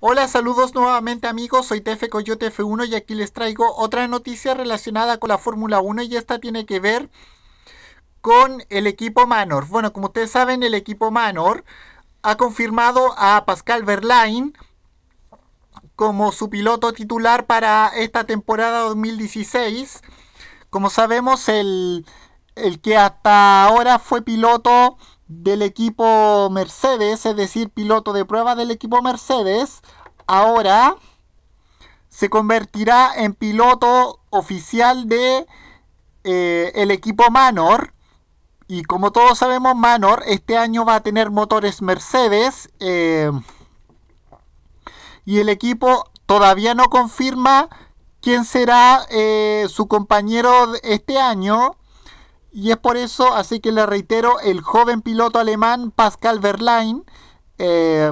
Hola, saludos nuevamente amigos, soy TF Coyote F1 y aquí les traigo otra noticia relacionada con la Fórmula 1 y esta tiene que ver con el equipo Manor. Bueno, como ustedes saben, el equipo Manor ha confirmado a Pascal Verlaine como su piloto titular para esta temporada 2016. Como sabemos, el, el que hasta ahora fue piloto del equipo Mercedes, es decir, piloto de prueba del equipo Mercedes, ahora se convertirá en piloto oficial de eh, el equipo Manor. Y como todos sabemos, Manor este año va a tener motores Mercedes. Eh, y el equipo todavía no confirma quién será eh, su compañero este año. Y es por eso, así que le reitero, el joven piloto alemán Pascal Verlaine eh,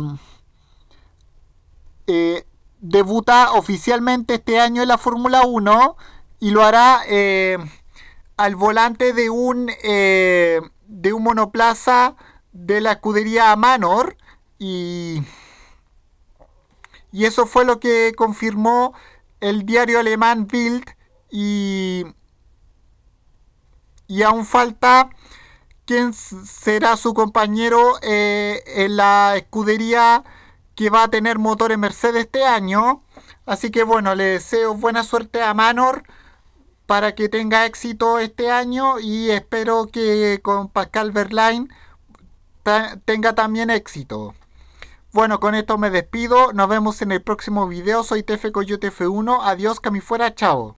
eh, debuta oficialmente este año en la Fórmula 1 y lo hará eh, al volante de un, de un monoplaza de la escudería Manor. Y, y eso fue lo que confirmó el diario alemán Bild y y aún falta quién será su compañero eh, en la escudería que va a tener motores Mercedes este año. Así que bueno, le deseo buena suerte a Manor para que tenga éxito este año y espero que con Pascal Verlaine tenga también éxito. Bueno, con esto me despido. Nos vemos en el próximo video. Soy TF Coyote F1. Adiós, que fuera. Chao.